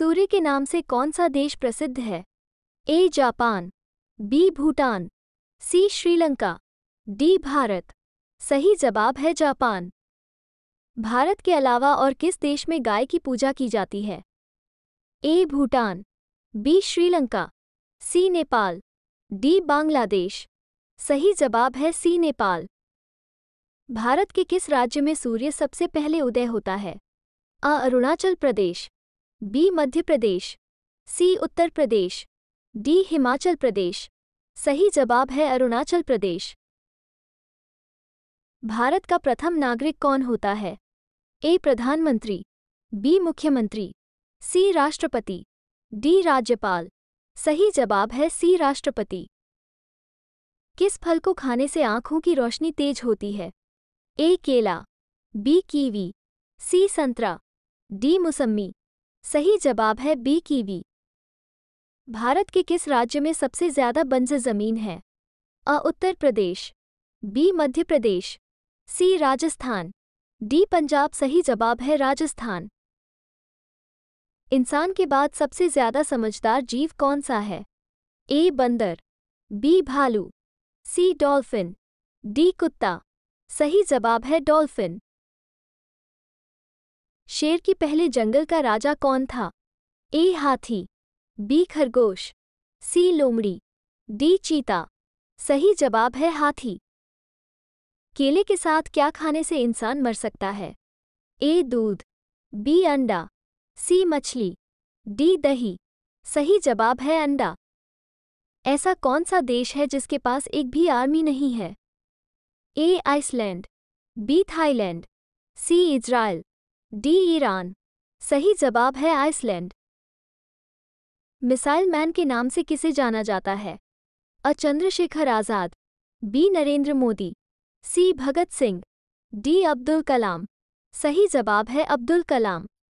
सूर्य के नाम से कौन सा देश प्रसिद्ध है A Japan B Bhutan C Sri Lanka D Bharat सही जवाब है जापान भारत के अलावा और किस देश में गाय की पूजा की जाती है A Bhutan B Sri Lanka C Nepal D Bangladesh सही जवाब है सी नेपाल भारत के किस राज्य में सूर्य सबसे पहले उदय होता है A Arunachal Pradesh B Madhya Pradesh C Uttar Pradesh D Himachal Pradesh सही जवाब है अरुणाचल प्रदेश भारत का प्रथम नागरिक कौन होता है ए प्रधानमंत्री बी मुख्यमंत्री सी राष्ट्रपति डी राज्यपाल सही जवाब है सी राष्ट्रपति किस फल को खाने से आंखों की रोशनी तेज होती है ए केला बी कीवी सी संतरा डी मुसम्मी सही जवाब है बी कीवी भारत के किस राज्य में सबसे ज्यादा बंजर जमीन है A Uttar Pradesh B Madhya Pradesh C Rajasthan D Punjab सही जवाब है राजस्थान इंसान के बाद सबसे ज्यादा समझदार जीव कौन सा है ए बंदर बी भालू सी डॉल्फिन डी कुत्ता सही जवाब है डॉल्फिन शेर की पहले जंगल का राजा कौन था ए हाथी बी खरगोश सी लोमड़ी डी चीता सही जवाब है हाथी केले के साथ क्या खाने से इंसान मर सकता है ए दूध बी अंडा सी मछली डी दही सही जवाब है अंडा ऐसा कौन सा देश है जिसके पास एक भी आर्मी नहीं है A Iceland B Thailand C Israel D Iran सही जवाब है आइसलैंड मिसाइल मैन के नाम से किसे जाना जाता है A Chandrashekhar Azad B Narendra Modi C Bhagat Singh D Abdul Kalam सही जवाब है अब्दुल कलाम